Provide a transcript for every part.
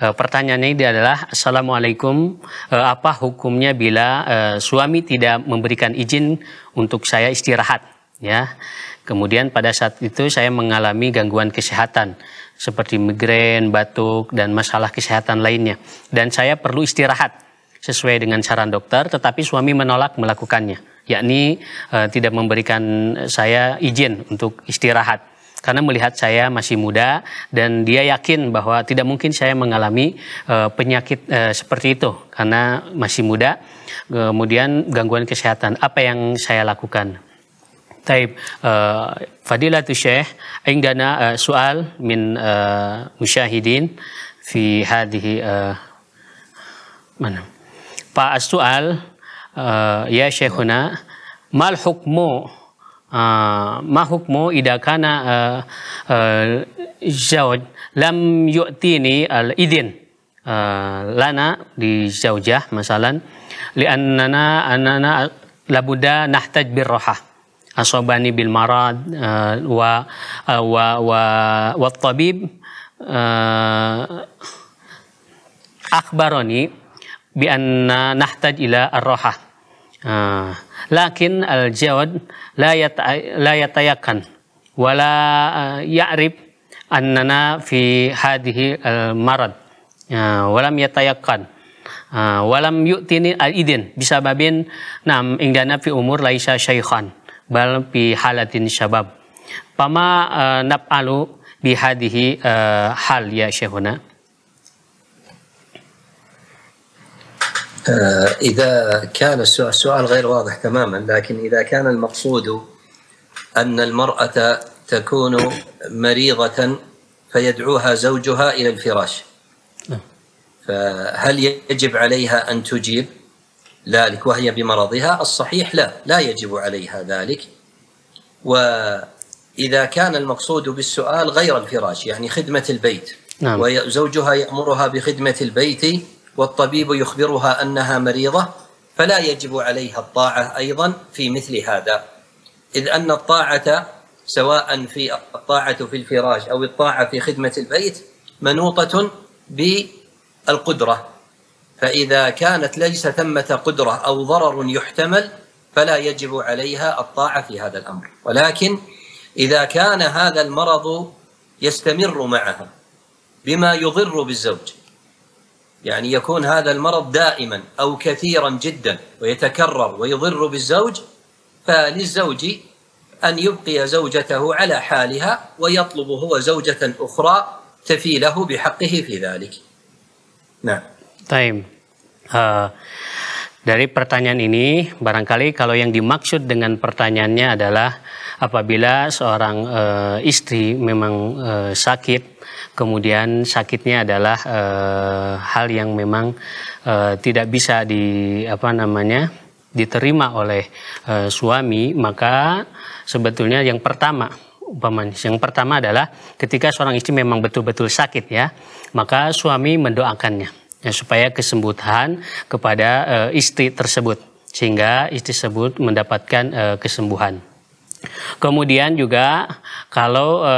Eh, pertanyaannya ini adalah assalamualaikum eh, apa hukumnya bila eh, suami tidak memberikan izin untuk saya istirahat ya kemudian pada saat itu saya mengalami gangguan kesehatan seperti migrain batuk dan masalah kesehatan lainnya dan saya perlu istirahat sesuai dengan saran dokter tetapi suami menolak melakukannya yakni tidak memberikan saya izin untuk istirahat karena melihat saya masih muda dan dia yakin bahwa tidak mungkin saya mengalami e, penyakit e, seperti itu karena masih muda. Kemudian gangguan kesehatan apa yang saya lakukan? Taib uh, eh, tu Syekh indana uh, soal min uh, musyahidin fi hadhihi uh, mana? Pak Astual ya Syekhuna mal hukmu Ah, ma hukmu idza kana ah, ah, zauj lam yu'tini al idin lana di zaujah masalan li'annana anana labuda nahtaj roha asobani bil marad wa, wa wa wa tabib uh, bi anna nahtaj ila ar Ah. lakin al-jawad la, yatayakan wala ah, ya'rif annana fi hadhihi al-marad ah, walam yatayakan walam yu'tini al-idin bisa babin nam ingdana fi umur laisa syaikhan bal fi halatin syabab pama uh, naf'alu bi hadhihi hal ya syekhuna آه، إذا كان السؤال غير واضح تماما لكن إذا كان المقصود أن المرأة تكون مريضة فيدعوها زوجها إلى الفراش نعم. فهل يجب عليها أن تجيب ذلك وهي بمرضها الصحيح لا لا يجب عليها ذلك وإذا كان المقصود بالسؤال غير الفراش يعني خدمة البيت نعم. وزوجها يأمرها بخدمة البيت والطبيب يخبرها أنها مريضة فلا يجب عليها الطاعة أيضا في مثل هذا إذ أن الطاعة سواء في الطاعة في الفراش أو الطاعة في خدمة البيت منوطة بالقدرة فإذا كانت ليس ثمة قدرة أو ضرر يحتمل فلا يجب عليها الطاعة في هذا الأمر ولكن إذا كان هذا المرض يستمر معها بما يضر بالزوج يعني يكون هذا المرض دائما أو كثيرا جدا ويتكرر ويضر بالزوج فللزوج أن يبقي زوجته على حالها ويطلب هو زوجة أخرى تفي له بحقه في ذلك نعم طيب آه Dari pertanyaan ini, barangkali kalau yang dimaksud dengan pertanyaannya adalah apabila seorang e, istri memang e, sakit, kemudian sakitnya adalah e, hal yang memang e, tidak bisa di apa namanya diterima oleh e, suami, maka sebetulnya yang pertama Yang pertama adalah ketika seorang istri memang betul-betul sakit ya, maka suami mendoakannya ya, supaya kesembuhan kepada e, istri tersebut sehingga istri tersebut mendapatkan e, kesembuhan. Kemudian juga kalau e,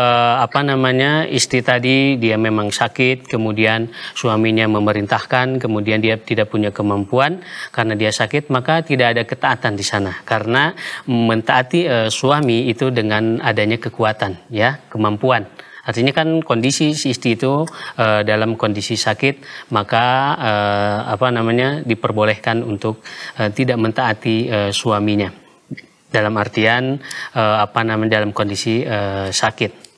apa namanya istri tadi dia memang sakit, kemudian suaminya memerintahkan, kemudian dia tidak punya kemampuan karena dia sakit, maka tidak ada ketaatan di sana karena mentaati e, suami itu dengan adanya kekuatan, ya kemampuan. Artinya kan kondisi si istri itu uh, dalam kondisi sakit maka uh, apa namanya diperbolehkan untuk uh, tidak mentaati uh, suaminya dalam artian uh, apa namanya dalam kondisi uh, sakit.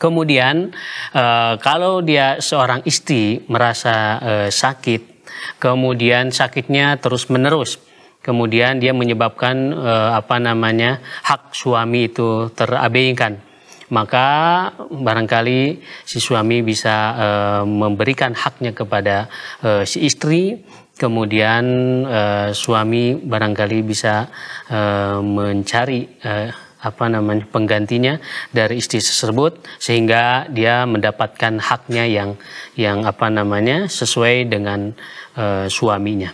Kemudian uh, kalau dia seorang istri merasa uh, sakit, kemudian sakitnya terus menerus kemudian dia menyebabkan apa namanya hak suami itu terabaikan maka barangkali si suami bisa uh, memberikan haknya kepada uh, si istri kemudian uh, suami barangkali bisa uh, mencari uh, apa namanya penggantinya dari istri tersebut sehingga dia mendapatkan haknya yang yang apa namanya sesuai dengan uh, suaminya.